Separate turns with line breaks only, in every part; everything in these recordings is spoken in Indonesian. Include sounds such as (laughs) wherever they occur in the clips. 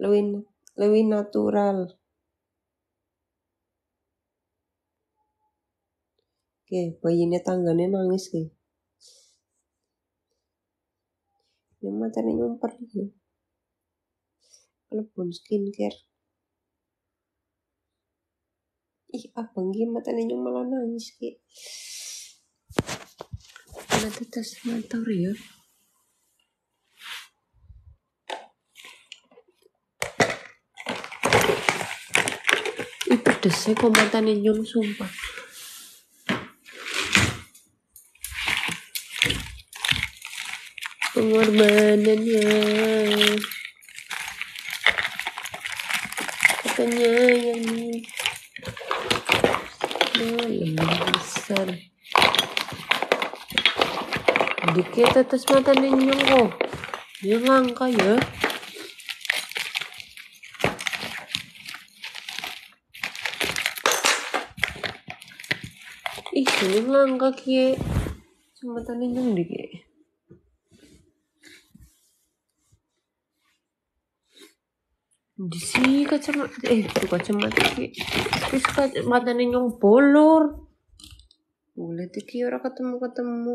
lebih lebih natural Oke, bayinya tanggane nangis ki. Ini materi nyumper iki. pun skincare. Ih, ah, abang mata materi malah nangis ki. Nanti tas mantor ya. pedes sih komentar nyum sumpah pengorbanannya katanya yang dalam oh, besar dikit atas mata nenyong kok oh. dia langka ya Ini langka kie. Cuma tadi yang di kie. Di sini kacamata, eh itu kacamata kie. Terus kacamata yang bolor. Boleh tiki orang ketemu-ketemu.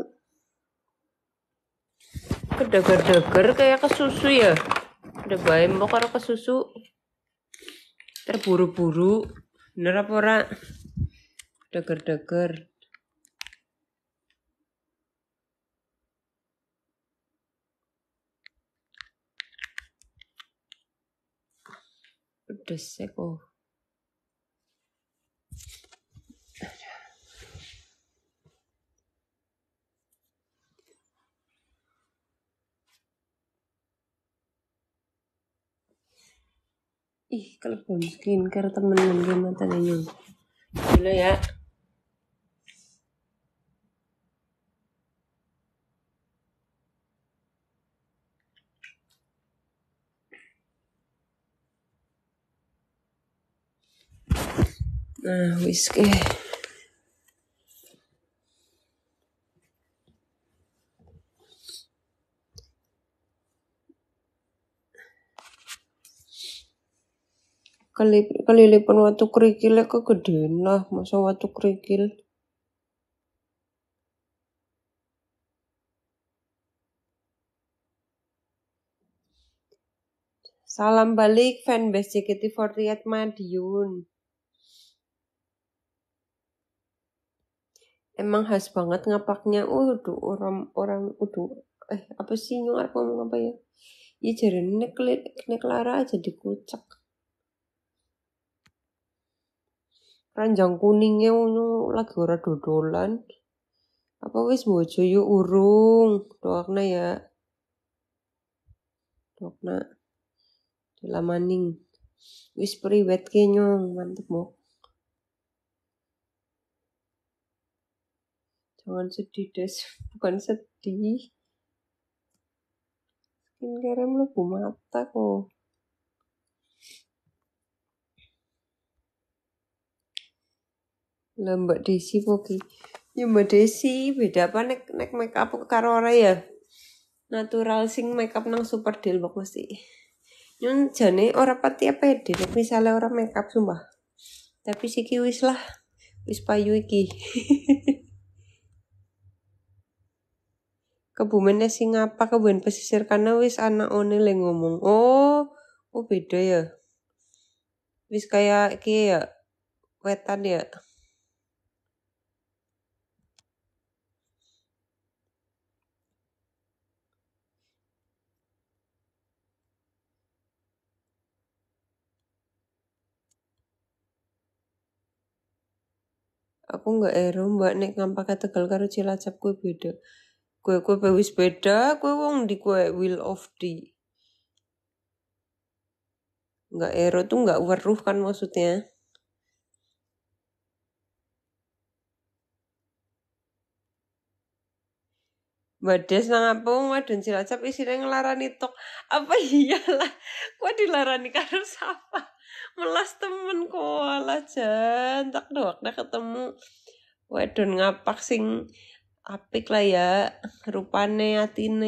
Kedeger-deger kayak ke susu ya. Udah baik mau ke susu. Terburu-buru. nerapora, ora? Deger-deger. pedes aku ih kalau kelebon skincare temen-temen matanya dulu ya Nah, wis Kelip, kelilipan waktu kerikilnya kegedean lah masa waktu kerikil Salam balik fanbase JKT48 Madiun. emang khas banget ngapaknya udah orang orang udah eh apa sih nyuar arep ngomong apa ya ya jadi nek neklara aja dikucek ranjang kuningnya ngono lagi ora dodolan apa wis bojo yuk urung doakna ya doakna dalam maning wis priwet kenyong mantep bok jangan sedih deh (laughs) bukan sedih skincare melebu mata kok lah mbak Desi poki ya mbak Desi beda apa nek nek make up karo ora ya natural sing make up nang super deal bok mesti nyun jane ora pati apa ya deh misalnya ora make up sumpah tapi si kiwis lah wis payu iki (laughs) kebumennya sing apa kebumen pesisir karena wis anak one le ngomong oh oh beda ya wis kayak kia ya wetan ya aku nggak ero mbak nek ngampake tegal karo cilacap kue beda Kue kue pewis beda, kue wong di kue will of di. nggak ero tuh enggak waruh kan maksudnya. Bades nang Wong wadon Cilacap isine nglarani tok. Apa iyalah, kue dilarani karo sapa? Melas temen koala jan tak doakna ketemu wadon ngapak sing apik lah ya rupane atine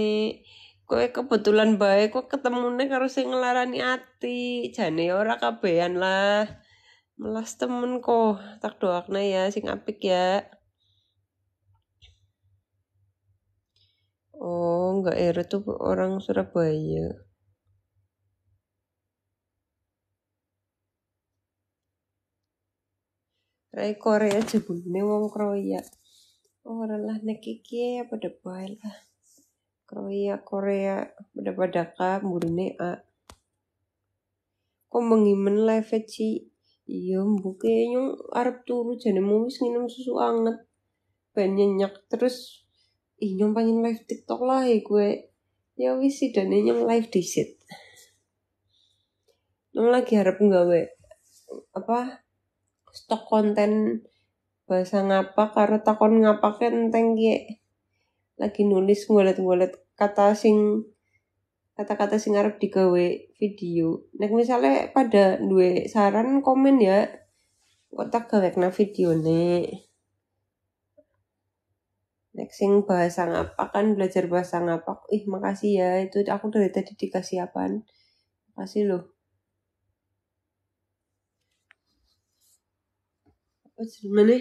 kowe kebetulan baik ketemu ketemune karo sing ngelarani ati jane ya ora kabehan lah melas temen kok tak doakna ya sing apik ya Oh, nggak era tuh orang Surabaya. Rai Korea jebulne wong kroya. Oh, kiki ya pada bail lah. Korea Korea pada pada ka murni a. kau mengimen live ci. Iya mbuke nyung Arab turu jane mumis nginum susu anget. Banyak terus ih nyung pengin live TikTok lah ya gue. Ya wis sidane nyong live disit. nung lagi harap nggawe apa stok konten bahasa ngapa karo takon ngapa enteng ki lagi nulis ngulet-ngulet kata sing kata-kata sing arep digawe video nek misalnya pada duwe saran komen ya kok tak gawe video nih Nek sing bahasa ngapa kan belajar bahasa ngapa? Ih makasih ya itu aku dari tadi dikasih apaan? Makasih loh. apa jenenge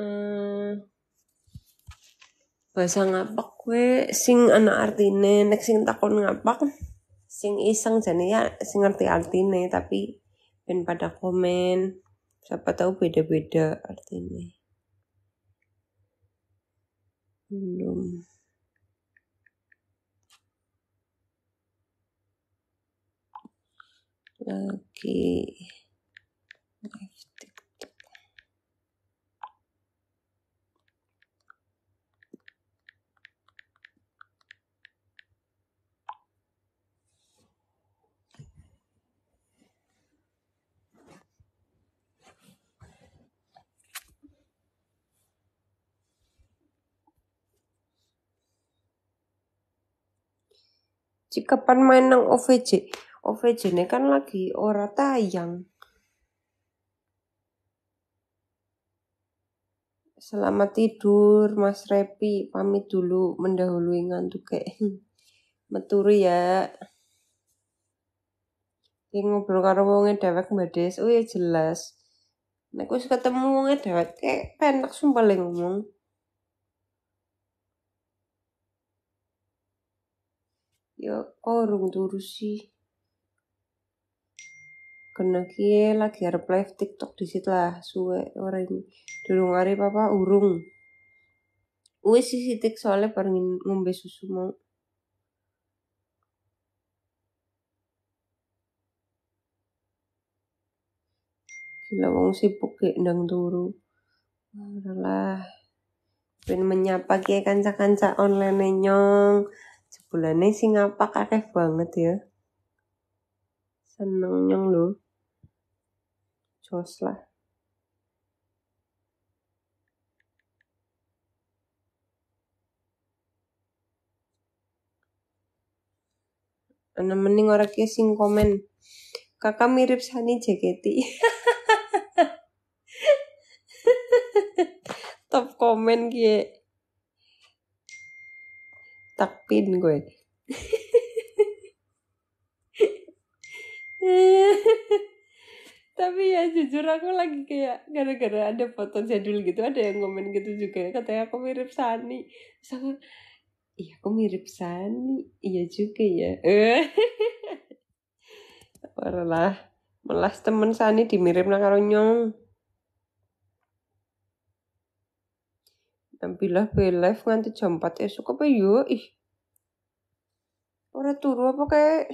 eh bahasa ngapak kue sing anak artine nek sing takon ngapak sing iseng jane ya sing ngerti artine tapi ben pada komen siapa tahu beda-beda artine belum lagi okay. Cikapan main nang OVJ, OVJ ini kan lagi ora tayang. Selamat tidur Mas Repi, pamit dulu mendahului ngantuk kayak (laughs) meturi ya. Ini ngobrol karo wonge dewek mbades. Oh ya jelas. Nek wis ketemu wonge dewek kayak penak sumpah le ngomong. Yo ya, turu sih. Kena kie lagi harap live TikTok di situ lah suwe orang ini. Durung arep papa urung. Wis sitik soalnya pengen ngombe susu mau. Gila wong sibuk kek ndang turu. lah. menyapa kia kanca-kanca online nyong bulannya sing ngapak kakek banget ya. Seneng nyong Jos lah. Anak mending orang kia sing komen. Kakak mirip Sani JKT. (laughs) Top komen kia stuck pin gue tapi ya jujur aku lagi kayak gara-gara ada foto jadul gitu ada yang komen gitu juga ya. katanya aku mirip Sani terus iya aku mirip Sani iya juga ya Parah (laughs) lah melas temen Sani dimirip nah karo nyong Tampilah belive nganti jam 4 esok apa yo? Ih. Ora turu apa kayak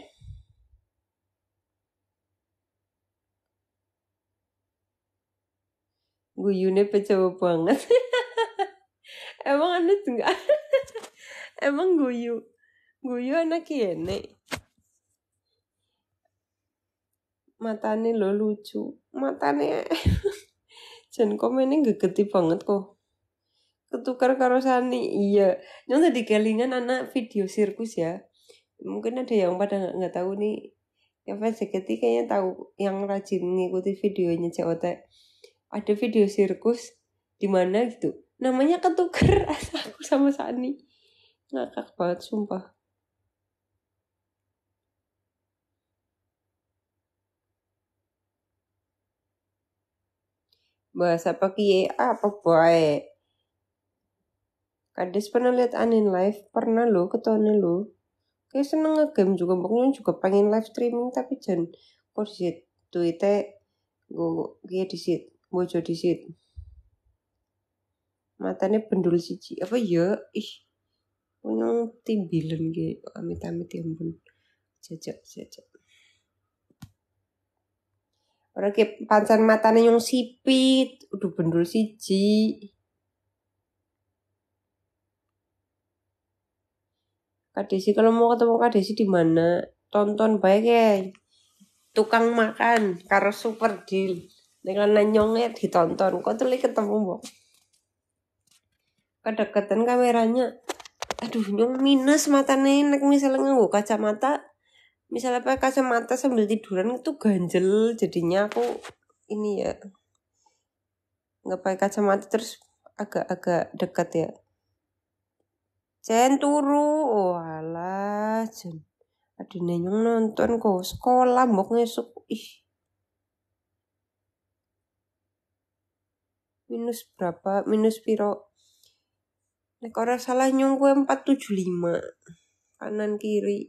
guyune pecah banget (laughs) emang anda nggak (laughs) emang guyu guyu anak kene eh? matane lo lucu matane komen (laughs) ini gegeti banget kok ketukar karo Sani iya nyong tadi kelingan anak video sirkus ya mungkin ada yang pada nggak tahu nih yang fans JKT kayaknya tahu yang rajin ngikuti videonya COT ada video sirkus di mana gitu namanya ketukar (laughs) aku sama Sani ngakak banget sumpah bahasa pakai apa baik Kadis pernah lihat Anin live, pernah lo ketone lo. Kayak seneng ngegame juga, pokoknya juga pengen live streaming tapi jan kursit go gue kayak disit, bojo disit. Matanya bendul siji, apa ya? Ih, punya timbilan gitu, amit-amit ya ampun. Jajak, jajak. Orang kayak pancan matanya yang sipit, udah bendul siji. Kak Desi kalau mau ketemu Kak Desi di mana? Tonton baik ya. Tukang makan karo super deal. Dengan nanyongnya ditonton. Kok tuh ketemu mbok? Kedekatan kameranya. Aduh nyong minus mata nenek misalnya nganggo kacamata. Misalnya pakai kacamata sambil tiduran itu ganjel. Jadinya aku ini ya nggak pakai kacamata terus agak-agak dekat ya Jen turu. Walah, oh, jen. nenyung nonton kok sekolah mbok ngesuk. Ih. Minus berapa? Minus piro? Nek ora salah nyong kue 475. Kanan kiri.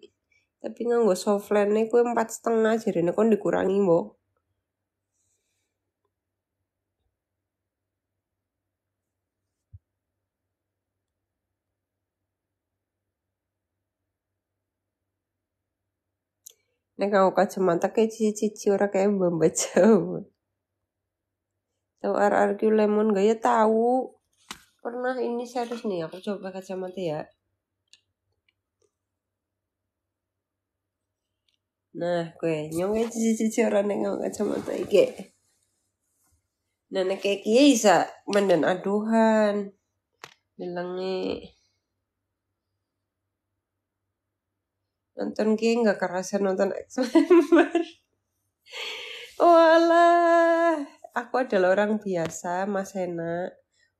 Tapi nganggo softline kue setengah jadi nek dikurangi mbok. nek aku kacamata kayak cici-cici ora kayak bamba (laughs) Jawa Tau RRQ lemon gak ya tahu pernah ini serius nih aku coba kacamata ya Nah, gue nyong cici-cici orang aku kacamata iki. Nah, nek iki bisa mendan aduhan. nih. nonton kayak nggak kerasa nonton X member (laughs) walah aku adalah orang biasa Mas Hena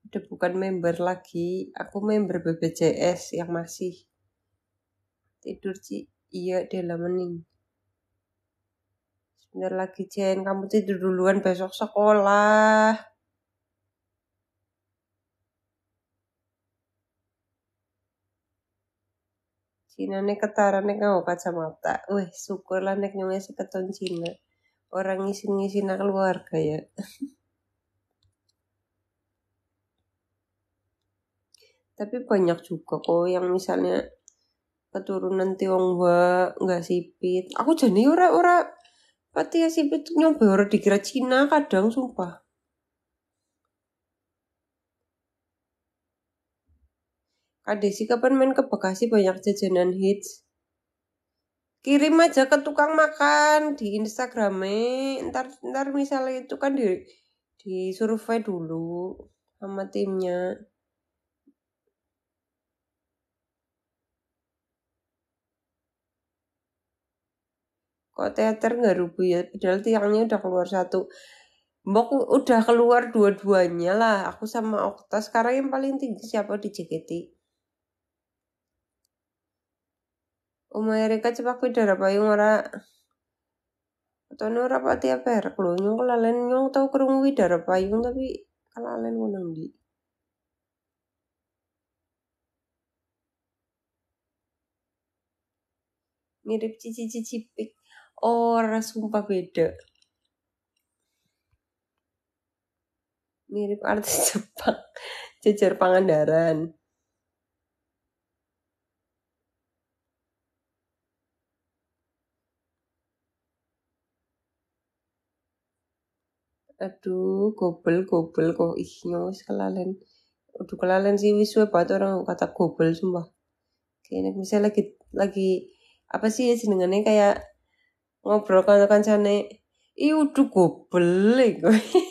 udah bukan member lagi aku member BBJS yang masih tidur Ci iya dalam mening sebentar lagi Jen kamu tidur duluan besok sekolah Cina nih ketarannya kamu kacamata. Wih, syukurlah nek si keton Cina. Orang ngisi-ngisi nak keluarga ya. (laughs) Tapi banyak juga kok yang misalnya keturunan Tionghoa nggak sipit. Aku jadi ora ora pati ya sipit nyoba ora dikira Cina kadang sumpah. Ada sih kapan main ke Bekasi banyak jajanan hits? Kirim aja ke tukang makan di Instagramnya. Ntar, ntar misalnya itu kan di, di survei dulu sama timnya. kok teater nggak rubuh ya padahal tiangnya udah keluar satu Mbok udah keluar dua-duanya lah aku sama Okta sekarang yang paling tinggi siapa di JKT Omere kacipakida ra payung ara Tony ora pati per kalau nyong kelalen nyong tau kerungu widara pa? payung tapi kelalen wenang di. Mirip cici-cici pik. Ora sumpah beda. Mirip artis (laughs) Jepang. Jejer Pangandaran. aduh gobel gobel kok ih wis kelalen aduh kelalen sih wiswe suwe banget orang kata gobel sumpah kayaknya misalnya lagi lagi apa sih ya jenengannya kayak ngobrol kan kan sana ih udah eh, (laughs) gobel sing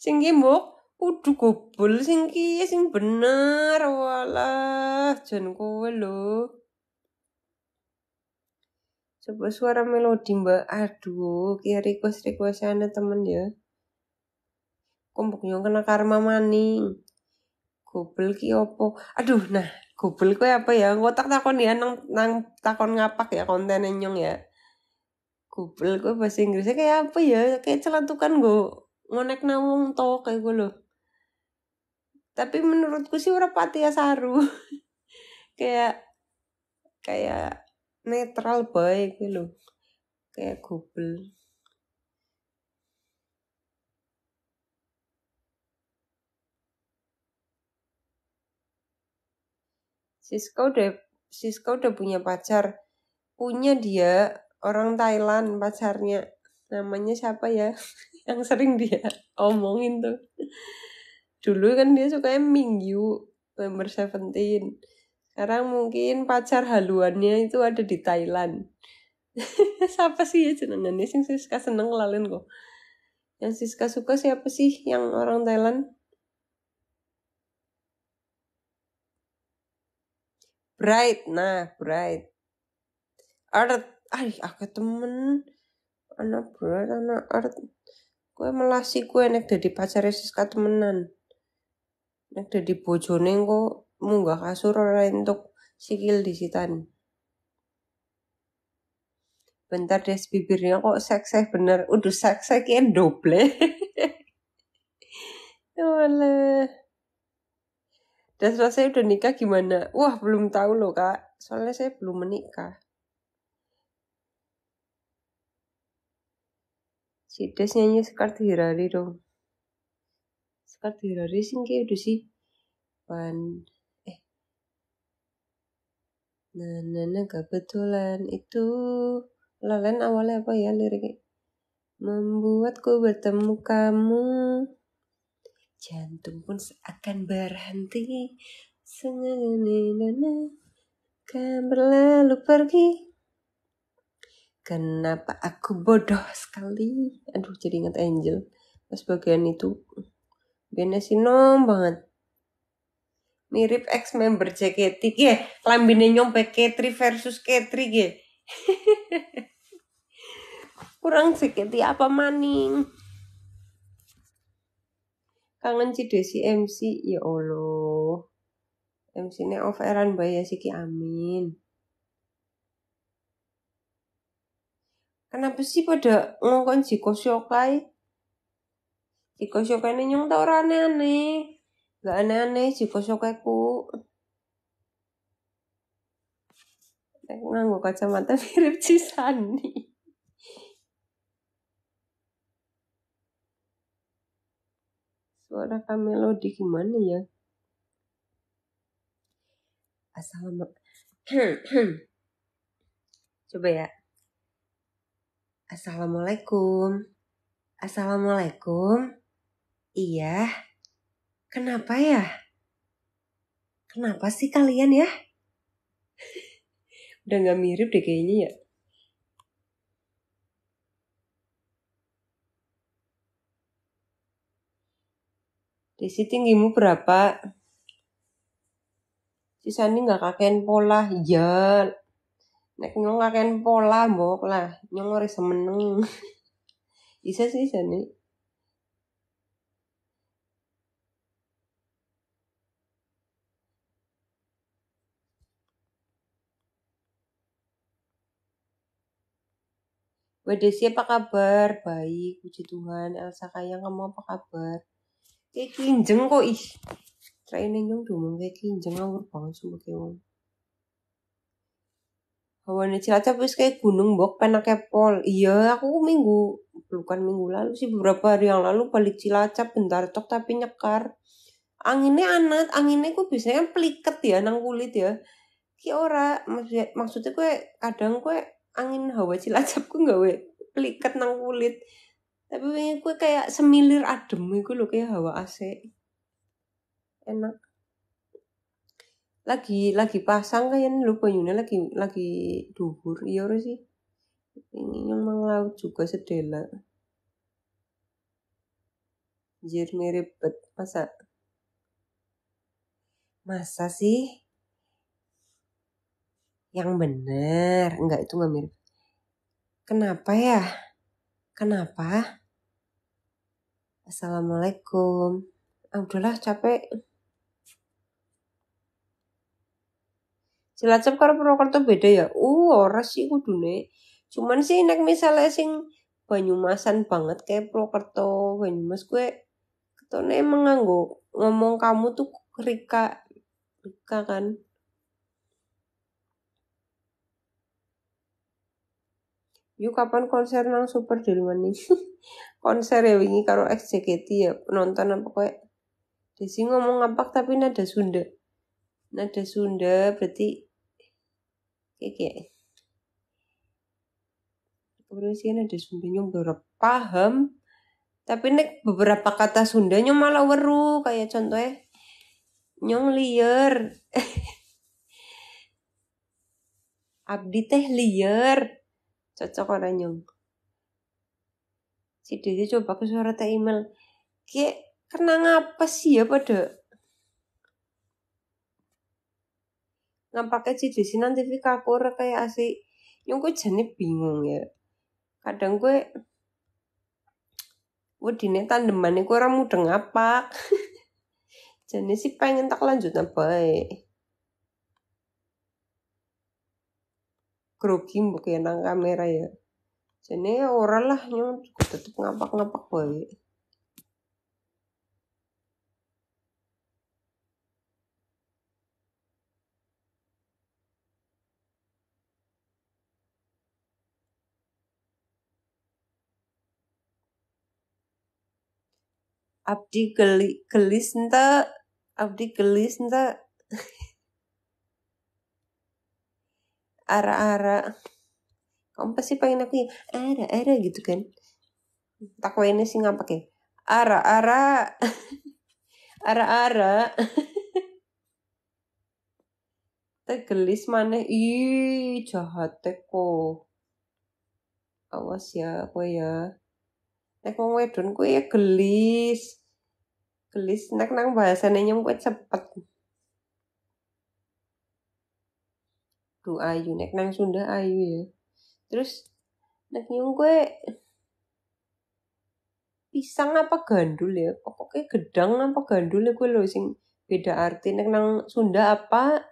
singgih mbok udah gobel singgih ya sing bener walah jangan kowe loh Coba suara melodi mbak. Aduh, kia request request anda temen ya. Kumpuknya kena karma maning. Gobel ki opo. Aduh, nah gobel kue apa ya? Ngotak takon ya, nang, nang takon ngapak ya konten nyong ya. Gobel kue bahasa Inggrisnya kayak apa ya? Kayak celatukan gue ngonek nawung to kayak gue loh. Tapi menurutku sih ora pati ya saru. (laughs) kayak kayak netral baik lo, kayak Google Siska udah Siska udah punya pacar punya dia orang Thailand pacarnya namanya siapa ya (laughs) yang sering dia (laughs) omongin tuh dulu kan dia sukanya Mingyu member Seventeen sekarang mungkin pacar haluannya itu ada di Thailand. (laughs) siapa sih ya jenengannya sing Siska seneng lalin kok. Yang Siska suka siapa sih yang orang Thailand? Bright, nah Bright. art ay aku temen anak Bright, anak art, Kue melasi kue enak dari pacarnya Siska temenan. enak dari bojone kok munggah kasur ora entuk sikil disitan. Bentar des bibirnya kok sekseh bener. Udah sekseh kian doble. (laughs) Dan setelah saya udah nikah gimana? Wah belum tahu loh kak. Soalnya saya belum menikah. Si Des nyanyi sekar Hirari dong. Sekar Hirari sih udah sih. One, Nah, nah, betulan kebetulan itu lalen awalnya apa ya liriknya? Membuatku bertemu kamu Jantung pun seakan berhenti Nana, Kan berlalu pergi Kenapa aku bodoh sekali Aduh jadi ingat Angel Pas bagian itu bagiannya sinom banget mirip ex member JKT ki lambene nyompe k versus katri, (laughs) ya kurang JKT apa maning kangen si Desi MC ya Allah MC ne off eran bayar siki amin kenapa sih pada ngomong si Kosyokai si Kosyokai ini nyong tau aneh-aneh Gak aneh-aneh jika aku Nek nganggu kacamata (laughs) mirip Cisani. Suara kamelodi gimana ya? Assalamualaikum. (clears throat) Coba ya. Assalamualaikum. Assalamualaikum. Iya. Kenapa ya? Kenapa sih kalian ya? Udah gak mirip deh kayaknya ya. Desi tinggimu berapa? Si Sani gak kakek pola. Ya. Nek nyong kakek pola mbok lah. Nyong harus semeneng. (laughs) Bisa sih Sani. Bu Desi apa kabar? Baik, puji Tuhan. Elsa Kayang, kamu apa kabar? Kayak kinjeng kok, ih. Training nyong domong kayak kinjeng, ngawur banget sumpah kayak Hawane Cilacap wis kayak gunung bok penake pol. Iya, aku minggu bukan minggu lalu sih beberapa hari yang lalu balik Cilacap bentar tok tapi nyekar. Anginnya anget, anginnya ku biasanya kan peliket ya nang kulit ya. Ki ora, maksudnya, maksudnya gue kadang gue angin hawa cilacap cilacapku nggawe pelikat nang kulit tapi pengen ku kayak semilir adem ku lo kayak hawa AC enak lagi lagi pasang kayak lu banyune lagi lagi duhur iya sih ini yang laut juga sedela jir mirip masa masa sih yang bener, enggak itu enggak mirip. Kenapa ya? Kenapa? Assalamualaikum. Ah, udahlah capek. Cilacap karo Purwokerto beda ya. Uh, ora sih kudune. Cuman sih nek misalnya sing Banyumasan banget kayak Purwokerto, Banyumas gue ketone emang nganggo ngomong kamu tuh Rika Rika kan Yuk kapan konser nang Super Delman nih? (laughs) konser ya wingi karo XJKT ya nonton apa kayak Desi ngomong ngapak tapi nada Sunda. Nada Sunda berarti kayak Kebetulan ada Sunda beberapa paham tapi nek beberapa kata Sunda Sundanya malah weru kayak contohnya nyong liar (laughs) abdi teh liar cocok ora nyong si Desi coba ke suara email kayak kena ngapa sih ya pada nampaknya si Desi nanti aku kayak asik yang gue jadi bingung ya kadang gue wedine tandemannya gue orang mudeng apa. (laughs) jadi sih pengen tak lanjut apa e? grogi ya nang kamera ya jadi orang lah nyong tetep ngapak-ngapak baik. Abdi geli gelis ntar, Abdi gelis ntar. (laughs) ara-ara kamu pasti pengen aku ya ara-ara gitu kan takwainnya sih nggak pakai ara-ara (laughs) ara-ara (laughs) tegelis mana ih jahat teko awas ya aku ya nek wong wedon ku ya gelis gelis nek nang bahasane nyem kuwi cepet Duh ayu, nek nang Sunda ayu ya. Terus nek nyung gue pisang apa gandul ya? Pokoknya gedang apa gandul ya gue lo sing beda arti. Nek nang Sunda apa?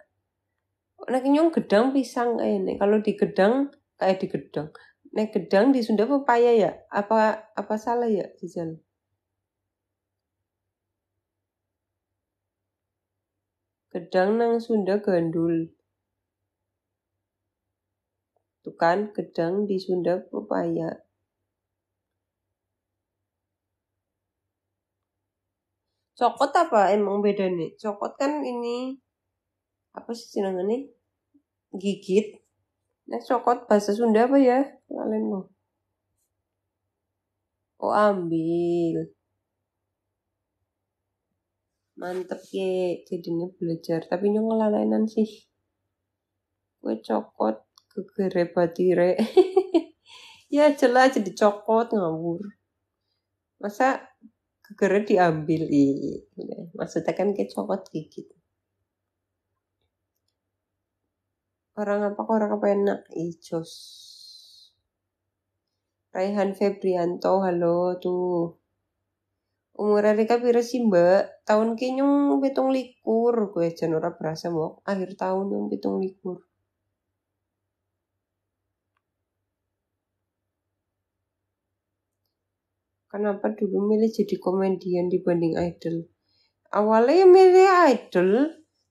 Nek nyung gedang pisang kayak eh, nek kalau di gedang kayak di gedang. Nek gedang di Sunda pepaya ya? Apa apa salah ya Jajal? Gedang nang Sunda gandul tukan gedang di Sunda pepaya. Cokot apa emang beda nih? Cokot kan ini apa sih ini? Gigit. Nah, cokot bahasa Sunda apa ya? Kalian mau? Oh, ambil mantep ya jadinya belajar tapi nyong kelalenan sih gue cokot kekere batire (laughs) ya jelas dicokot ngawur masa kekere diambil i iya, iya. maksudnya kan kecokot gitu orang apa orang apa enak ijos Raihan Febrianto halo tuh Umur Rika pira sih mbak tahun nyung pitung likur gue jenora berasa mau akhir tahun yang pitung likur kenapa dulu milih jadi komedian dibanding idol awalnya ya milih idol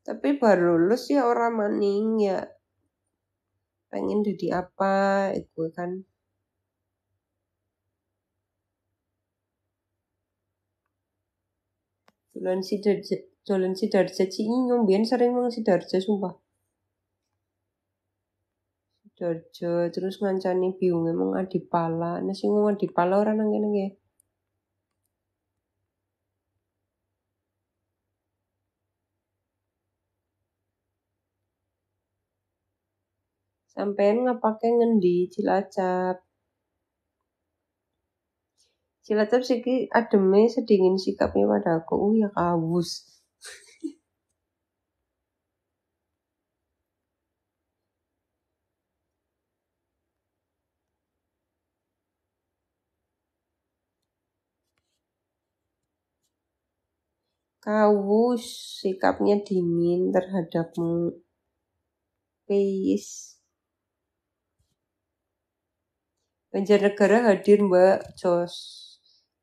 tapi baru lulus ya orang maning ya pengen jadi apa itu kan Jalan si Darja, jalan si Darja sering mang si Darja sumpah. Darja terus ngancani biung emang adipala, nasi ngomong adipala orang nangke nangke. sampean ngapake ngendi Cilacap? Cilacap siki ademe sedingin sikapnya pada Uh ya kawus. kawus sikapnya dingin terhadapmu. Peace. Banjarnegara hadir Mbak Jos.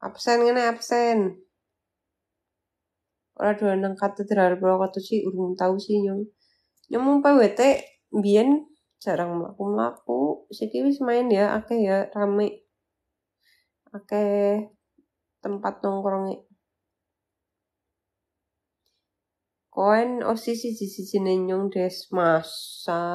Absen ngene absen. Ora dolan nang katedral Purwokerto sih urung tau si nyong. Nyong PWT bian jarang mlaku-mlaku. Siki wis main ya akeh ya rame. Akeh tempat nongkrong e. koen osis siji siji nyong des masa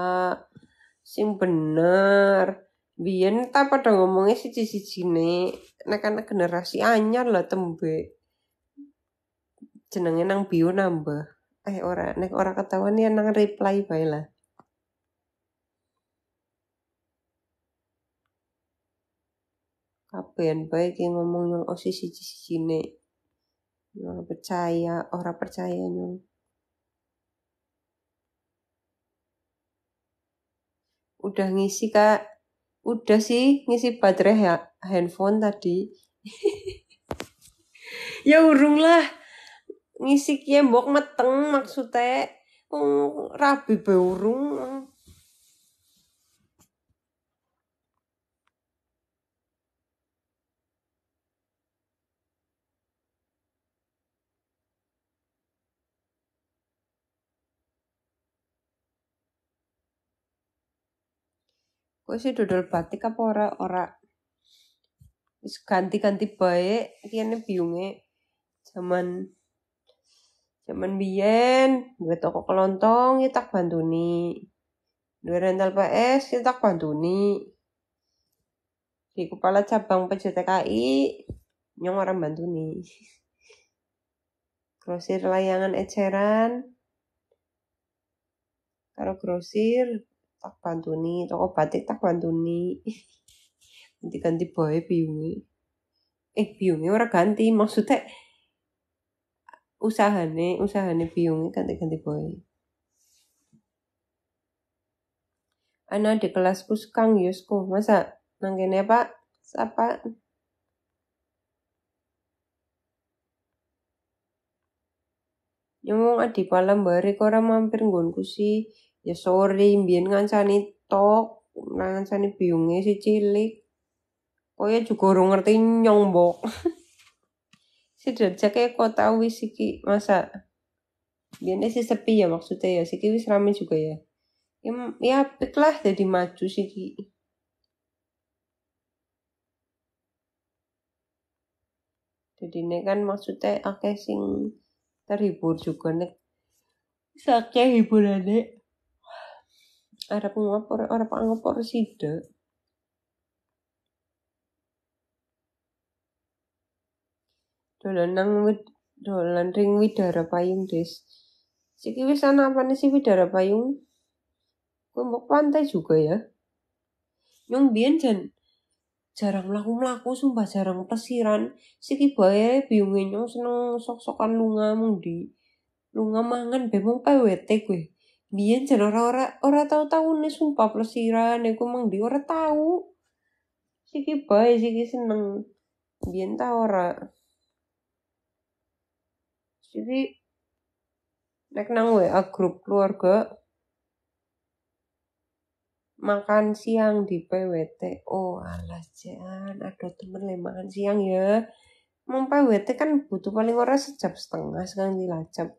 sing bener biyen ta pada ngomongnya siji-sijine nek anak generasi anyar lah tembe jenenge nang bio nambah eh ora nek ora ketahuan ya nang reply bae lah kabehan baik yang ngomong yang osi oh, siji sijine ora percaya orang percaya nyong udah ngisi kak Udah sih ngisi baterai ya, handphone tadi. (laughs) ya urung lah. Ngisi kiembok meteng maksudnya. Oh, rabi beurung Kowe sih dodol batik apa ora ora? Wis ganti-ganti baik, kene biunge zaman zaman biyen gue toko kelontong ya tak bantu nih, dua rental PS ya tak bantu nih. Di kepala cabang PJTKI nyong orang nih. (laughs) Grosir layangan eceran, karo grosir tak nih toko batik tak nih (laughs) ganti-ganti boy biungi eh biungi ora ganti maksudnya usahane usahane biungi ganti-ganti boy Anak di kelasku sekang Yusku. Ya Masa nangkene Pak? siapa? Nyomong adi palem bari kora mampir nggonku sih. Ya sorry, mbien ngancani tok, ngancani biungnya si cilik. kok ya juga orang ngerti nyong, bok (laughs) si kok tau wis siki masa biasanya si sepi ya maksudnya ya siki wis rame juga ya ya, ya apik lah jadi maju siki jadi ini kan maksudnya akeh sing terhibur juga nek sakit nih arep ngopor arep ngopor sida dolan nang wit dolan ring widara payung des siki wis ana apane sih widara payung kowe mau pantai juga ya Yang biyen jan jarang laku mlaku sumpah jarang pesiran. siki bae biyunge yang seneng sok-sokan lunga mung di lunga mangan be mung PWT kowe Biyen jan ora ora tahu tau nih sumpah plesirane ku mang di ora tau. Siki bae siki seneng. Biyen ta ora. Siki nek nang WA grup keluarga makan siang di PWT. Oh alas jangan ada temen le makan siang ya. Mau PWT kan butuh paling ora sejam setengah sekarang dilacap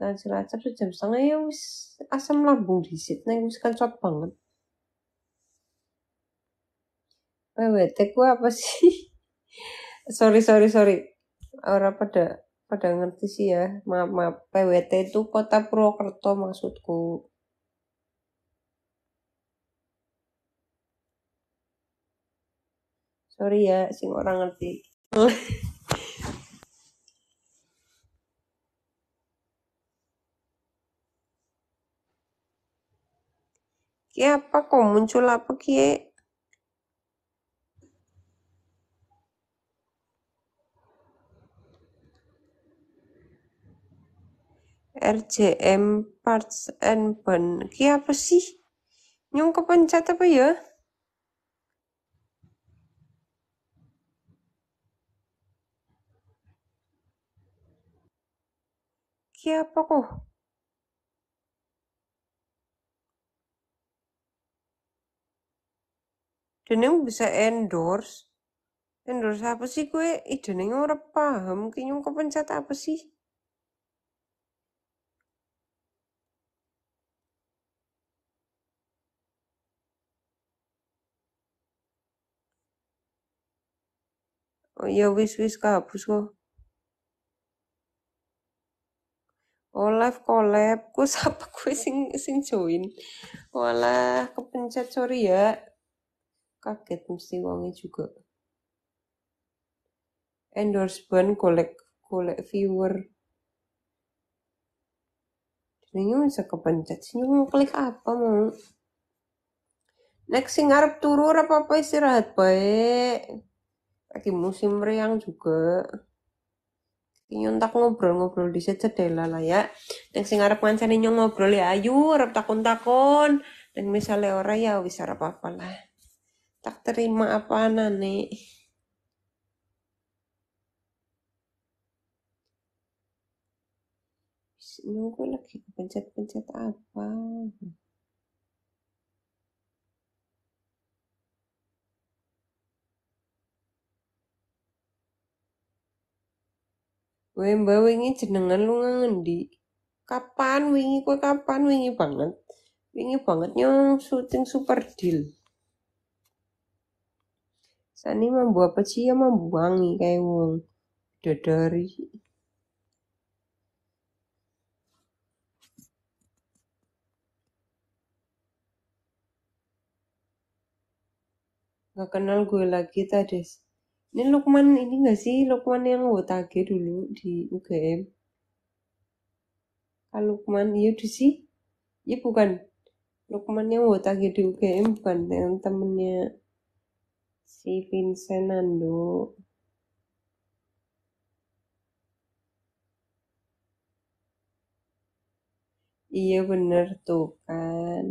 dari Cilacap sejam jam setengah ya wis asam lambung disit neng nah, wis kancot banget PWT ku apa sih (laughs) sorry sorry sorry orang pada pada ngerti sih ya maaf maaf PWT itu kota Purwokerto maksudku sorry ya sing orang ngerti (laughs) ya apa kok muncul apa ki RJM Parts and pen ki apa sih nyung kepencet apa ya ki apa kok jeneng bisa endorse endorse apa sih gue jenenge ora paham yang kau pencet apa sih Oh ya wis wis kehapus kok. Oh live collab, ku (laughs) siapa ku sing sing join. Walah kepencet sorry ya. Kaget mesti wangi juga. endorse Endorsement golek golek viewer. ini bisa kepencet sih mau klik apa mau. Next sing arep turu apa apa istirahat baik. Lagi musim riang juga nyontak ngobrol-ngobrol di sedela lah ya. Dan sing arep ngancani nyong ngobrol ya ayu, arep takon-takon. Dan misalnya ora ya wis arep apa lah. Tak terima apa nane Lu lagi pencet-pencet apa? Kowe mbak wingi jenengan lu ngendi? Kapan wingi kau kapan wingi banget? Wingi banget nyong syuting super deal. Sani mambu apa yang ya nih kayak wong bidadari. Gak kenal gue lagi tadi. Ini Lukman ini gak sih Lukman yang wotage dulu di UGM? Kak Lukman, iya sih? Iya bukan. Lukman yang wotage di UGM bukan yang temennya si Vincent Nandu Iya bener tuh kan.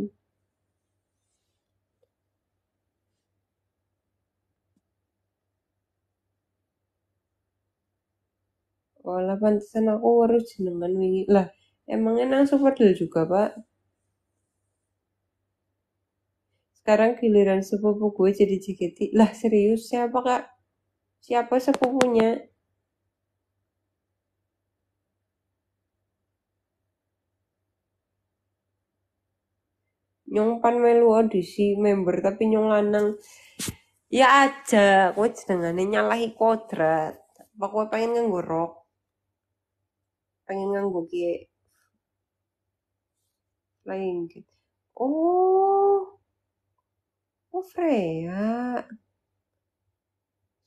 walaupun pantesan aku harus jenengan wingi. Lah, emangnya nang super juga, Pak? sekarang giliran sepupu gue jadi JKT. Lah serius siapa kak? Siapa sepupunya? Nyong pan melu audisi member tapi nyong lanang. Ya aja, kowe jenengane nyalahi kodrat. Apa kowe pengen nganggo rok? Pengen nganggo ki lain gitu. Oh, bu Freya.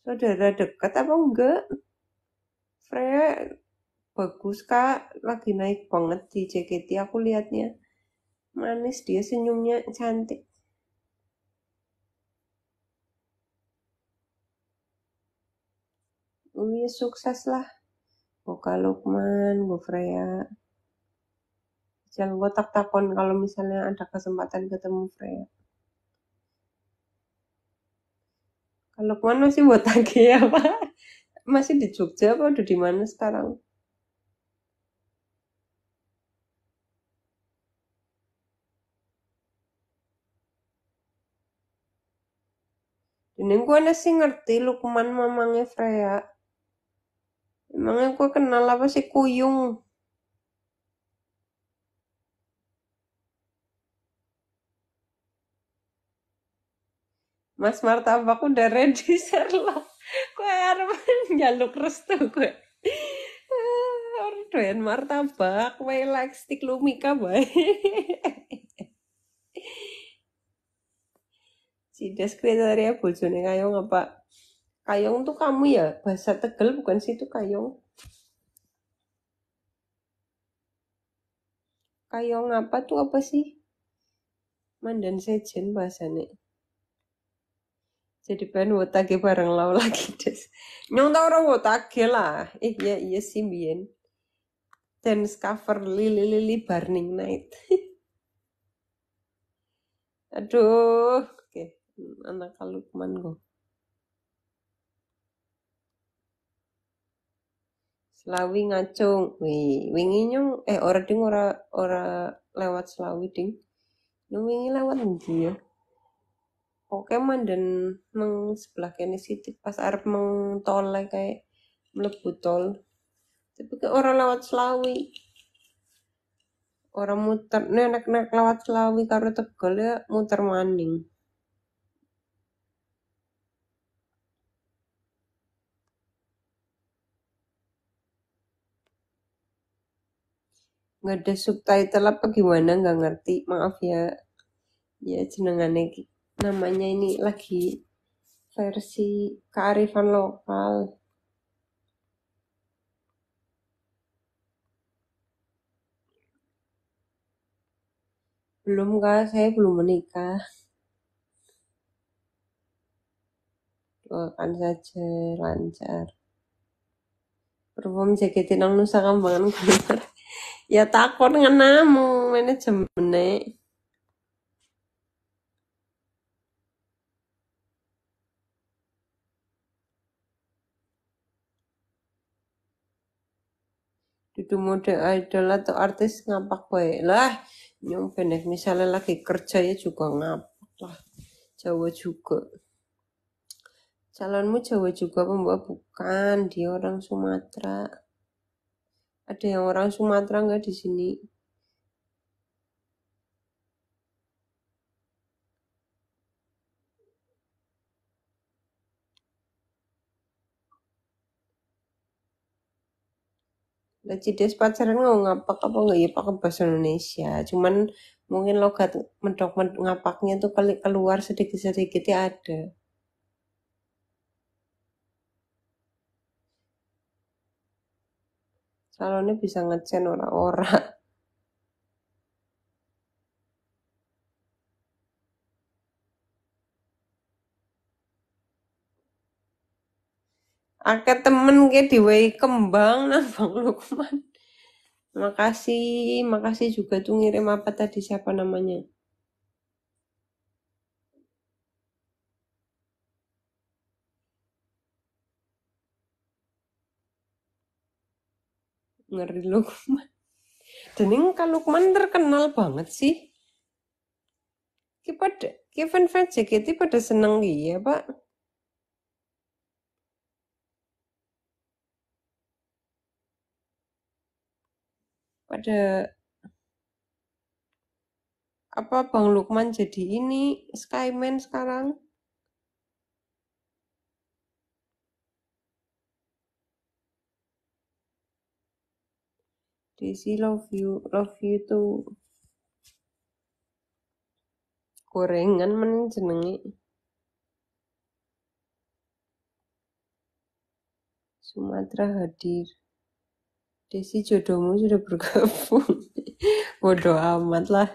Saudara dekat apa enggak? Freya bagus kak. Lagi naik banget di JKT aku liatnya. Manis dia senyumnya cantik. Ui, oh iya, sukses lah. buka Lukman, Bu Freya. Jangan gue tak takon kalau misalnya ada kesempatan ketemu Freya. Lukman masih buat lagi ya Pak? Masih di Jogja apa udah di mana sekarang? Ini gue sih ngerti Lukman mamangnya Freya. Emangnya gue kenal apa sih Kuyung? Mas Martabak udah ready serlo. (laughs) Kue arep (laughs) nyaluk restu kue. Ah, Ordoyan martabak, my like stick lumika bae. Cidas aku bojone Kayong apa? Kayong tuh kamu ya, bahasa tegel bukan sih situ Kayong. Kayong apa tuh apa sih? Mandan sejen bahasanya. Jadi pengen bareng lawa lagi (laughs) des. Nyong tau orang wotage lah. Eh iya iya sih bien. Dan cover lili lili burning night. (laughs) Aduh, oke. Okay. Anak Lukman go? Selawi ngacung. Wih, wingi nyong eh ora ding ora ora lewat Selawi ding. Nyong wingi lewat ndi ya? Pokemon dan meng sebelah kene sitik pas arep mengtole kayak mlebu tol. Tapi ke orang lewat Selawi. Orang muter, nek nek lewat Selawi karo Tegal ya muter maning. nggak ada subtitle apa gimana nggak ngerti maaf ya ya jenengane namanya ini lagi versi kearifan lokal. Belum kak, saya belum menikah. Doakan saja lancar. Perform jaketin nang Nusa Kambangan (laughs) Ya takut dengan namu manajemennya. itu model idol atau artis ngapak gue lah nyong benek misalnya lagi kerja ya juga ngapak lah Jawa juga calonmu Jawa juga pembawa bukan dia orang Sumatera ada yang orang Sumatera nggak di sini Nah, pacaran nggak ngapak apa nggak ya pakai bahasa Indonesia. Cuman mungkin lo logat mendok ngapaknya tuh kali keluar sedikit-sedikit ya ada. Salonnya bisa ngecen orang-orang. Akeh temen ke diwei kembang (laughs) nang Bang Lukman. Makasih, makasih juga tuh ngirim apa tadi siapa namanya? Ngeri Lukman. Dening kalau Lukman terkenal banget sih. Kepada Kevin Kevin Fans JKT pada seneng iya, Pak. pada apa Bang Lukman jadi ini Skyman sekarang? Desi love you, love you too. Gorengan mending jenengi Sumatera hadir. Desi jodohmu sudah bergabung. (laughs) Bodoh amat lah.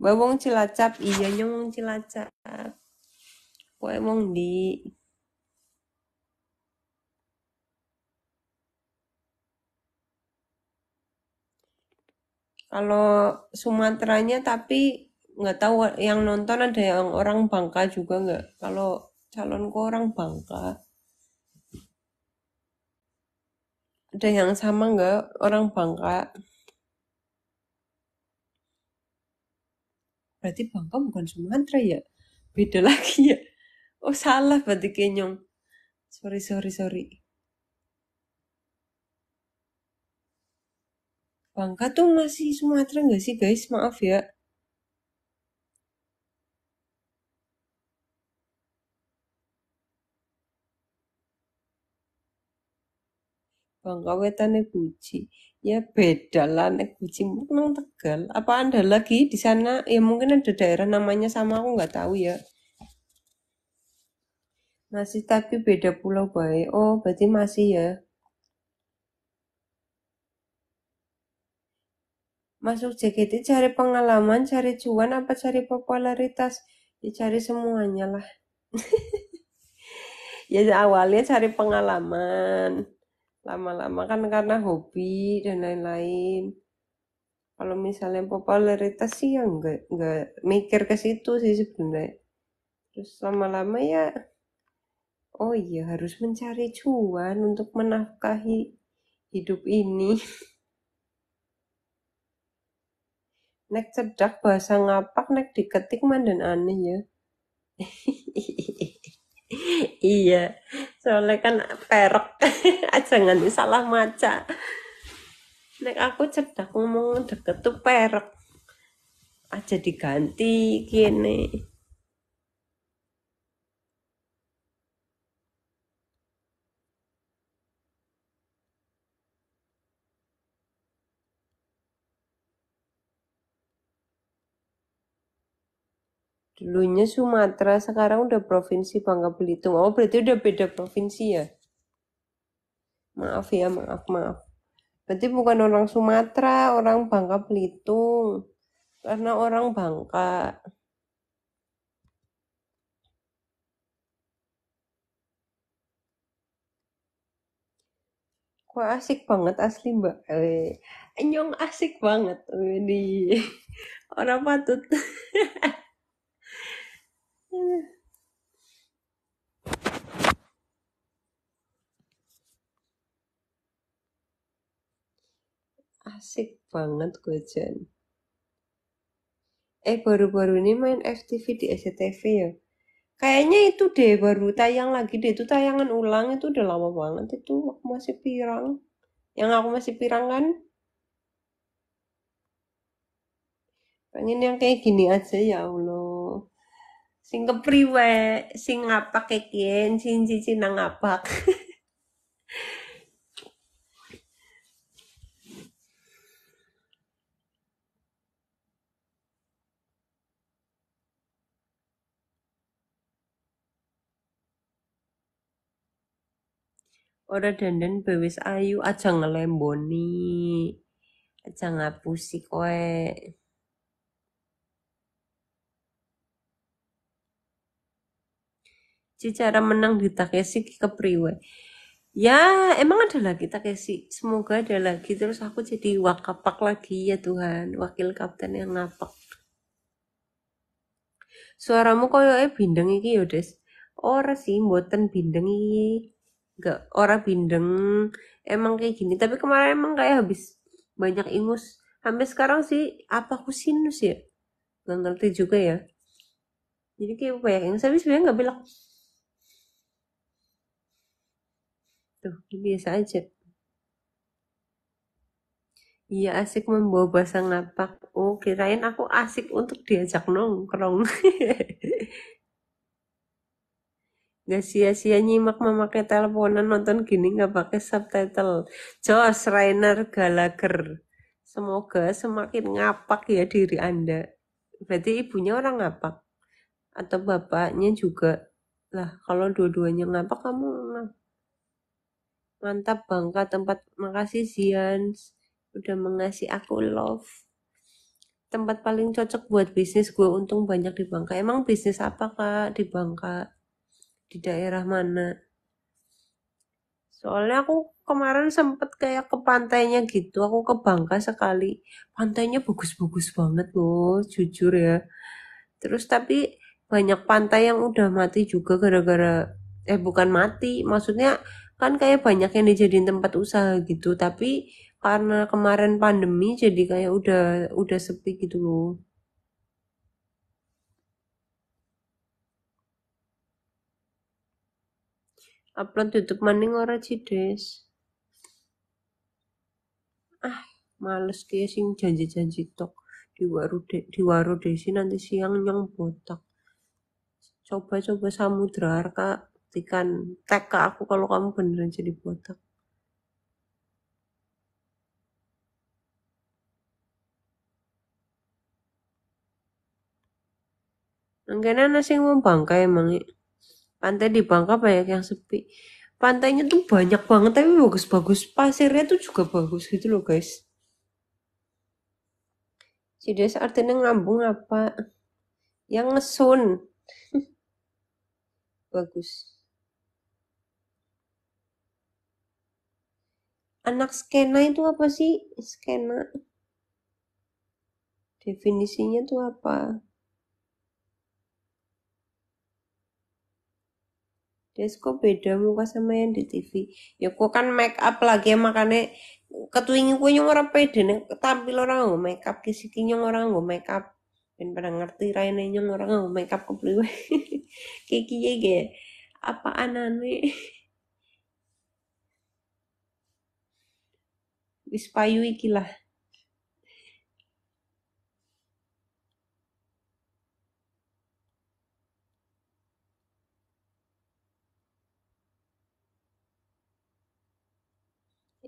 Bawang Cilacap, iya nyong iya, Cilacap. Kok emang di Kalau Sumateranya tapi nggak tahu yang nonton ada yang orang Bangka juga nggak kalau calonku orang Bangka ada yang sama nggak orang Bangka berarti Bangka bukan Sumatera ya beda (laughs) lagi ya oh salah berarti kenyong sorry sorry sorry Bangka tuh masih Sumatera nggak sih guys maaf ya Bangka wetane Guci. Ya beda lah nek Guci memang Tegal. Apa Anda lagi di sana? Ya mungkin ada daerah namanya sama aku nggak tahu ya. Masih tapi beda pulau baik. Oh, berarti masih ya. Masuk JKT cari pengalaman, cari cuan, apa cari popularitas? Ya cari semuanya lah. (laughs) ya awalnya cari pengalaman lama-lama kan karena hobi dan lain-lain kalau misalnya popularitas sih ya nggak nggak mikir ke situ sih sebenarnya terus lama-lama ya oh iya harus mencari cuan untuk menafkahi hidup ini (laughs) nek cedak bahasa ngapak nek diketik mandan aneh ya (laughs) iya soalnya kan (laughs) aja jangan salah maca nek aku cedak ngomong deket tuh perok aja diganti gini. dulunya Sumatera, sekarang udah provinsi Bangka Belitung. Oh, berarti udah beda provinsi ya? Maaf ya, maaf, maaf. Berarti bukan orang Sumatera, orang Bangka Belitung. Karena orang Bangka. Kok asik banget asli mbak. Enyong eh, asik banget. Ini (laughs) orang patut. (laughs) Asik banget Jan. Eh baru-baru ini main FTV di SCTV ya. Kayaknya itu deh baru tayang lagi deh itu tayangan ulang itu udah lama banget itu aku masih pirang. Yang aku masih pirang kan? Pengen yang kayak gini aja ya Allah sing kepriwe sing ngapak kekien sing cici nang ngapak (laughs) Ora dandan bewis ayu aja ngelemboni. Aja ngapusi kowe. cara menang di Takeshi ke Priwe ya emang ada lagi Takeshi semoga ada lagi terus aku jadi wakapak lagi ya Tuhan wakil kapten yang napak suaramu koyo eh bindeng iki yodes ya, Des ora sih mboten bindeng iki enggak ora bindeng emang kayak gini tapi kemarin emang kayak habis banyak ingus sampai sekarang sih apa aku sinus ya nggak ngerti juga ya jadi kayak banyak yang tapi sebenarnya nggak bilang Tuh, biasa aja. Iya, asik membawa bahasa napak. Oh, kirain aku asik untuk diajak nongkrong. (laughs) Gak sia-sia nyimak memakai teleponan nonton gini gak pakai subtitle. Josh Rainer Gallagher. Semoga semakin ngapak ya diri Anda. Berarti ibunya orang ngapak. Atau bapaknya juga. Lah, kalau dua-duanya ngapak kamu ngapak. Mantap Bangka tempat makasih Zian udah mengasih aku love. Tempat paling cocok buat bisnis gue untung banyak di Bangka. Emang bisnis apa kak di Bangka? Di daerah mana? Soalnya aku kemarin sempet kayak ke pantainya gitu. Aku ke Bangka sekali. Pantainya bagus-bagus banget loh, jujur ya. Terus tapi banyak pantai yang udah mati juga gara-gara eh bukan mati, maksudnya kan kayak banyak yang dijadiin tempat usaha gitu tapi karena kemarin pandemi jadi kayak udah udah sepi gitu loh upload YouTube maning ora cides ah males kayak sing janji-janji tok di waru de, di waru desi nanti siang nyong botak coba-coba samudra kak buktikan tag aku kalau kamu beneran jadi botak. Enggaknya nasi mau Bangka emang Pantai di Bangka banyak yang sepi. Pantainya tuh banyak banget tapi bagus-bagus. Pasirnya tuh juga bagus gitu loh guys. Jadi artinya ngambung apa? Yang ngesun. (laughs) bagus. anak skena itu apa sih skena definisinya tuh apa Desko beda muka sama yang di TV. Ya kok kan make up lagi ya makanya ketuingi ku nyong orang pede nih. tampil orang nggak make up kisiki nyong orang nggak make up dan pada ngerti raine nyong orang nggak make up kepriwe. Kiki ya apa anane wis payu iki lah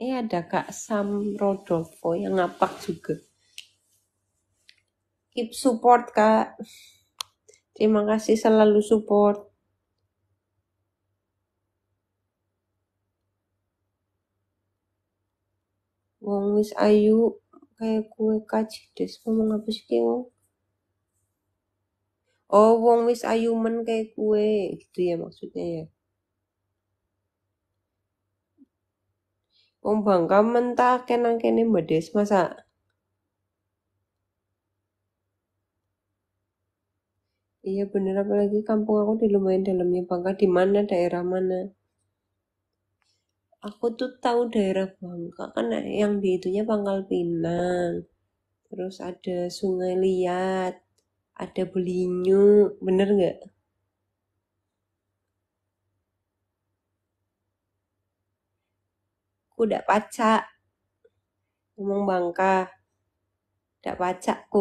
Eh ada Kak Sam Rodolfo yang ngapak juga. Keep support Kak. Terima kasih selalu support. wong wis ayu kaya kue kajides ngomong apa sih ki wong oh wong wis ayu men kaya kue gitu ya maksudnya ya Wong bangka mentah kenang kene Mbak Des masa Iya bener apalagi kampung aku di lumayan dalamnya Bangka di mana daerah mana aku tuh tahu daerah Bangka kan nah, yang di itunya Pangkal Pinang terus ada Sungai Liat ada Belinyu bener nggak kuda pacak ngomong Bangka dak pacakku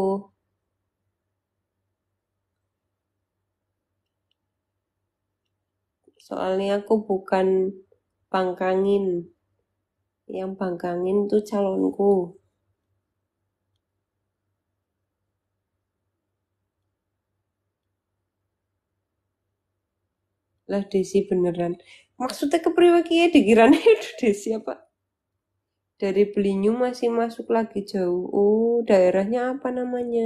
soalnya aku bukan Pangkangin. Yang Pangkangin tuh calonku. Lah Desi beneran. Maksudnya kepriwe ya dikirane (laughs) itu Desi apa? Dari Belinyu masih masuk lagi jauh. Oh, daerahnya apa namanya?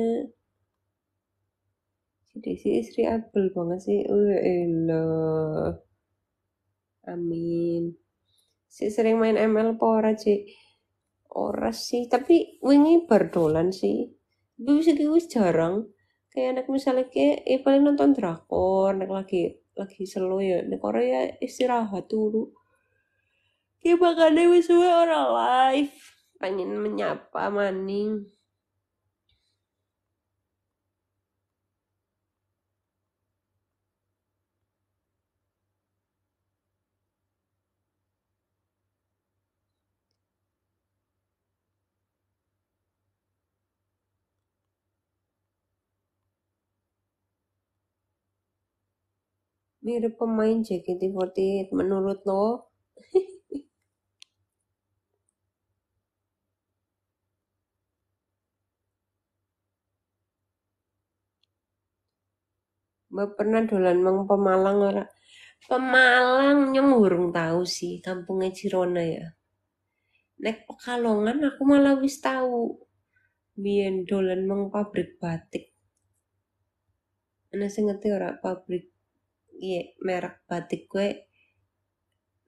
Desi istri Abel banget sih. Oh, elah. Amin. Si sering main ML apa ora, Cik? Ora sih, tapi wingi berdolan sih. Tapi bisa wis jarang. Kayak anak misalnya kayak eh, paling nonton drakor, nek lagi lagi selo ya, nek ora ya istirahat dulu. Kayak makanya wis orang live pengen menyapa maning mirip pemain JKT48 menurut lo (laughs) Mbak pernah dolan mang Pemalang ora? Pemalang nyong urung tahu sih kampungnya Cirona ya. Nek Pekalongan aku malah wis tahu. Biyen dolan mang pabrik batik. Ana sing ngerti ora pabrik iya merek batik gue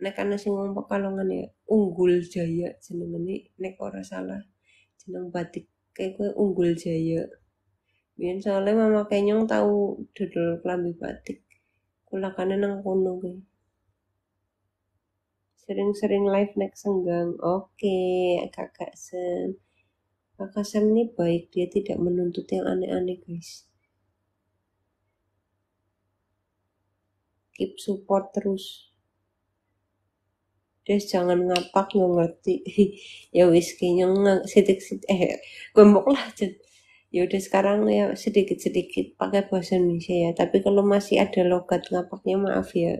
nek ana sing ngomong pekalongan ya unggul jaya jeneng ini, nek ora salah jeneng batik kayak gue unggul jaya biar soalnya mama kenyong tahu dodol kelambi batik kulakane nang kono gue sering-sering live nek senggang oke okay, kakak sen kakak sen ini baik dia tidak menuntut yang aneh-aneh guys keep support terus terus jangan ngapak nggak ngerti (laughs) ya wis kayaknya sedikit sedikit eh gembok lah ya udah sekarang ya sedikit sedikit pakai bahasa Indonesia ya tapi kalau masih ada logat ngapaknya maaf ya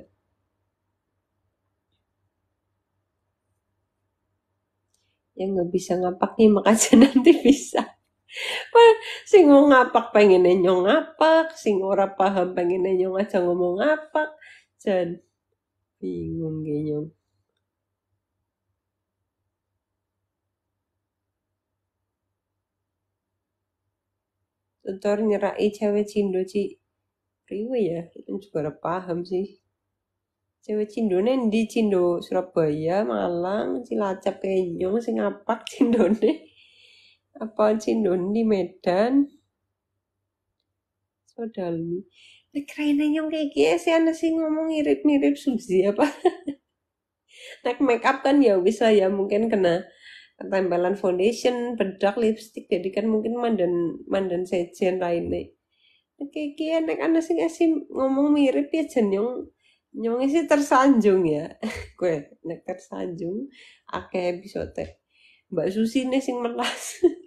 Ya nggak bisa ngapak nih makanya (laughs) nanti bisa sing ngapak pengen nyong ngapak sing ora paham pengen nyong aja ngomong ngapak Chan bingung genyong setor nyerai cewek cindo ci riwe ya itu juga udah paham sih cewek cindo di cindo Surabaya Malang Cilacap Kenyong ngapak cindu nih? apa cindu di Medan Sodalmi yang kayak gini sih anak sih ngomong mirip-mirip Suzy apa naik (laughs) make up kan ya bisa ya mungkin kena tempelan foundation bedak lipstick jadi kan mungkin mandan mandan sejen lainnya kayak gini anak kan anak sih ngasih ngomong mirip ya yang nyong sih tersanjung ya (laughs) kue nek tersanjung ake bisa teh mbak Susi nih sing melas (laughs)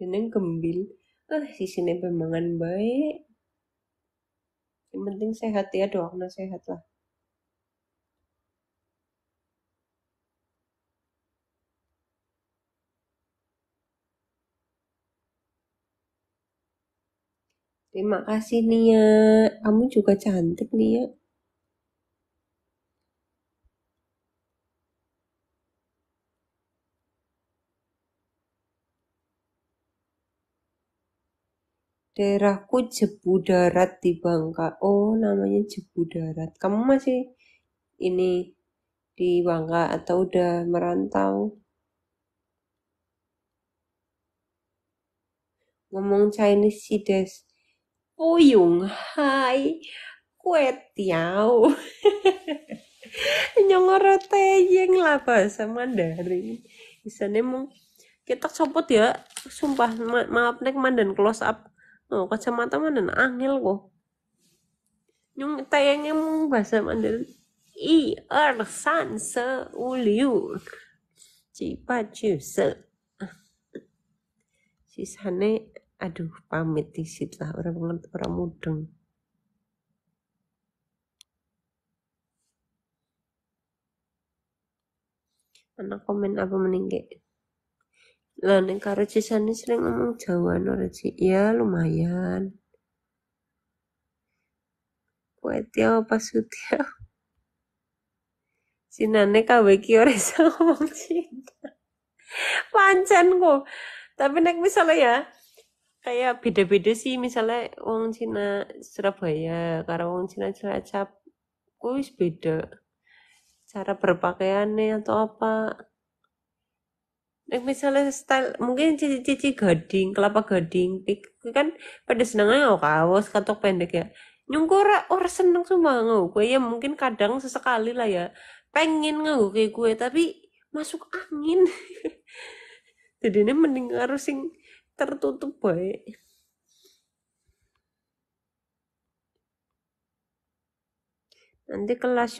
Deneng gembil. Ah, sisine pemangan baik. Yang penting sehat ya, doakna sehat lah. Terima kasih Nia. Kamu juga cantik Nia. Daerahku Jebu Darat di Bangka. Oh, namanya Jebu Darat. Kamu masih ini di Bangka atau udah merantau? Ngomong Chinese sih, Des. Puyung, oh, hai. Kue tiao. (laughs) Nyongoro teyeng lah bahasa Mandarin. Isane mung kita copot ya. Sumpah, ma maaf nek mandan close up no oh, kacamata mana nah, angel kok. yung tayangnya mong bahasa Mandarin i er san se u liu ji pa ju sisane aduh pamit di situ lah orang orang, orang mudeng anak komen apa meninggal lah ning karo Cisani sering ngomong Jawa ora Ci? Ya lumayan. Kowe tio apa sutio? (laughs) Sinane kawe ki ora iso (laughs) ngomong Cina. Pancen kok. Tapi nek misalnya ya kayak beda-beda sih misalnya wong Cina Surabaya karo wong Cina Cilacap kuis beda cara berpakaiannya atau apa Nek misalnya style mungkin cici-cici gading, kelapa gading, kan pada senengnya oh kaos katok pendek ya. nyungkur ora ora seneng semua ngau kue ya mungkin kadang sesekali lah ya pengen ngau kayak kue tapi masuk angin. (laughs) Jadi ini mending harus sing tertutup baik. Nanti kelas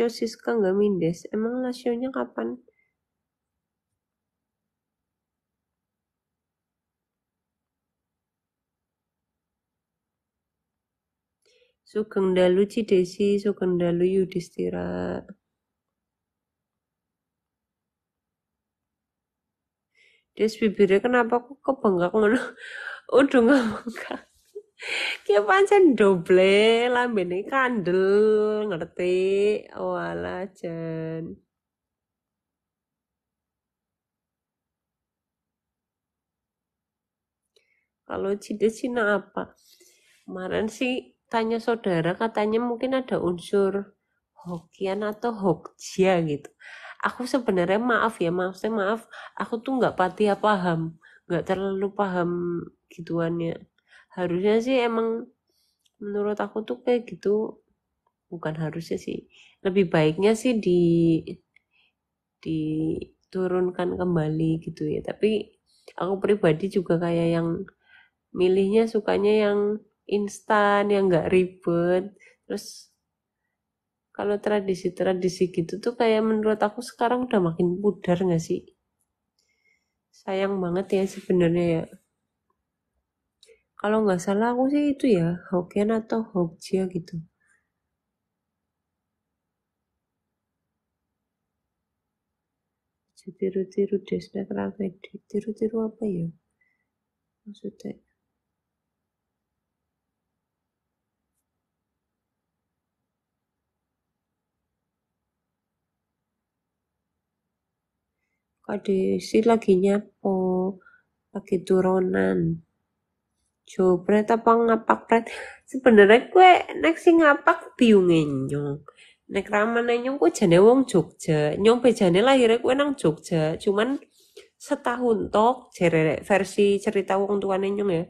kan nggak mindes. Emang lasionya kapan? Sugeng dalu Cidesi dalu Yudhistira Des bibirnya kenapa aku kebengkak ngono (laughs) udah nggak Kayak pancen doble, lambene kandel, ngerti? Wala jen. Kalau cide na apa? Kemarin sih tanya saudara katanya mungkin ada unsur Hokian atau Hokja gitu. Aku sebenarnya maaf ya, maaf saya maaf, aku tuh nggak patia paham, nggak terlalu paham gituannya. Harusnya sih emang menurut aku tuh kayak gitu, bukan harusnya sih. Lebih baiknya sih di diturunkan kembali gitu ya. Tapi aku pribadi juga kayak yang milihnya sukanya yang instan yang nggak ribet terus kalau tradisi-tradisi gitu tuh kayak menurut aku sekarang udah makin pudar nggak sih sayang banget ya sebenarnya ya kalau nggak salah aku sih itu ya Hokkien atau Hokjia gitu tiru-tiru desa kerapet tiru-tiru apa ya maksudnya kok diisi lagi nyapo lagi turunan jopret apa ngapak pret sebenarnya gue nek sing ngapak biung nyong nek ramen nyong gue jane wong Jogja nyong bejane lahirnya gue nang Jogja cuman setahun tok jere versi cerita wong tuane nyong ya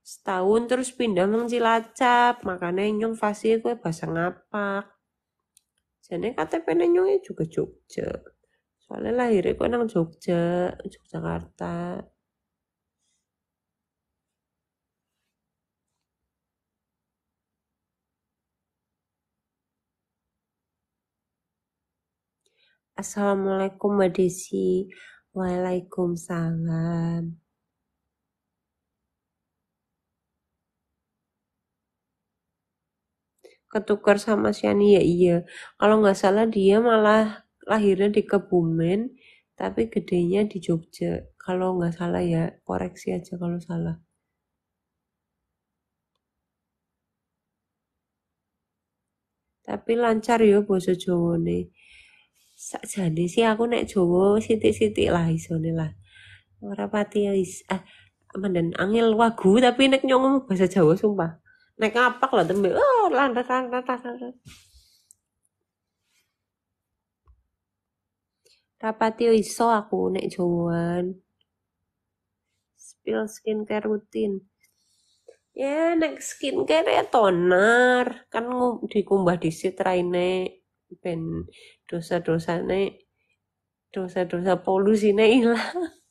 setahun terus pindah nang Cilacap makanya nyong fasih kue bahasa ngapak jane KTP nyong e juga Jogja soalnya lahirnya kok nang Jogja Yogyakarta Assalamualaikum Mbak Desi Waalaikumsalam ketukar sama Siani ya iya kalau nggak salah dia malah lahirnya di Kebumen tapi gedenya di Jogja kalau nggak salah ya koreksi aja kalau salah tapi lancar ya boso Jawa nih sakjane sih aku naik Jawa sitik-sitik lah isone lah ora pati is ah eh, dan angel wagu tapi naik nyong bahasa Jawa sumpah naik ngapak lah tembe oh lantas lantas lantas Rapati iso aku nek Jowan. Spill skincare rutin. Ya, nek skincare ya toner, kan dikumbah di raine ben dosa-dosane dosa-dosa polusi nek ilang. (laughs)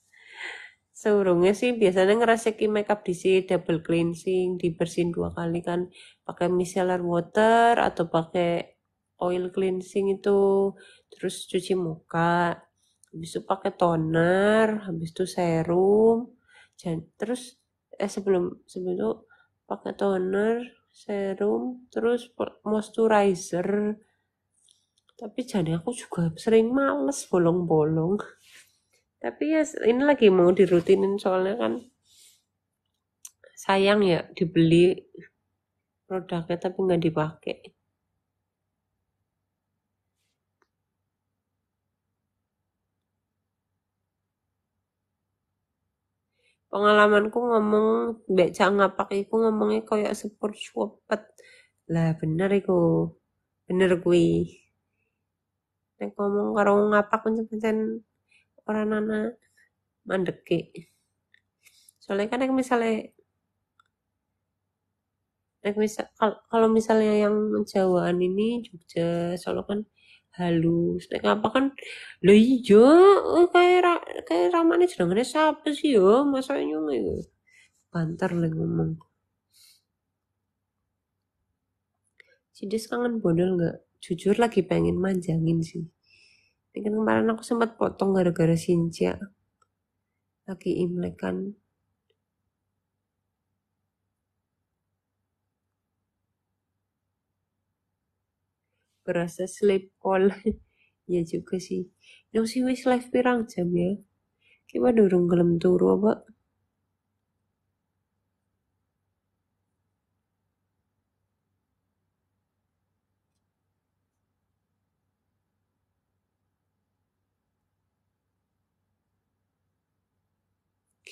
Seurungnya sih biasanya ngereseki makeup di sini double cleansing, dibersihin dua kali kan pakai micellar water atau pakai oil cleansing itu terus cuci muka habis itu pakai toner habis itu serum dan terus eh sebelum sebelum itu pakai toner serum terus moisturizer tapi jadi aku juga sering males bolong-bolong tapi ya ini lagi mau dirutinin soalnya kan sayang ya dibeli produknya tapi nggak dipakai pengalamanku ngomong mbak ngapak iku ngomongnya kayak sepur cuapet lah bener iku bener gue nek ngomong karo ngapak pencet-pencet orang nana mandeki soalnya kan nek misalnya nek misal kalau misalnya yang Jawaan ini Jogja Solo kan halus nek apa kan lho iya eh, kayak kayak ramane siapa sih yo masa nyung itu banter lagi ngomong Cidis kangen bodol nggak jujur lagi pengen manjangin sih ini kan kemarin aku sempat potong gara-gara sinja, lagi imlek kan berasa sleep call (laughs) ya juga sih yang sih wis live pirang jam ya kita dorong gelem turu apa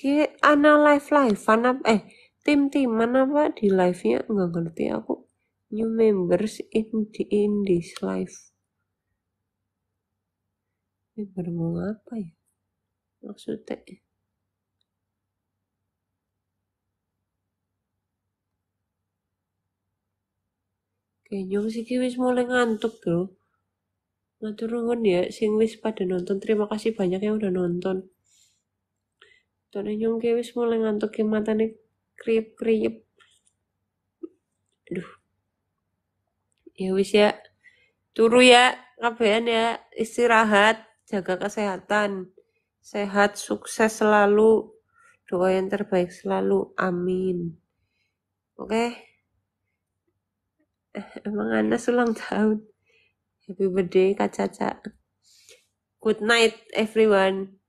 Ki, ana live live, ana eh tim tim mana pak di live nya nggak ngerti aku new members in the in this life member mau apa ya maksudnya jom si wis mulai ngantuk tuh ngatur nuwun ya sing wis pada nonton. Terima kasih banyak yang udah nonton. Tone nyong wis mulai ngantuk ke nih kriip kriip. Aduh, ya wis ya turu ya kabehan ya istirahat jaga kesehatan sehat sukses selalu doa yang terbaik selalu amin oke okay? Eh, emang Anas ulang tahun happy birthday Kak Caca good night everyone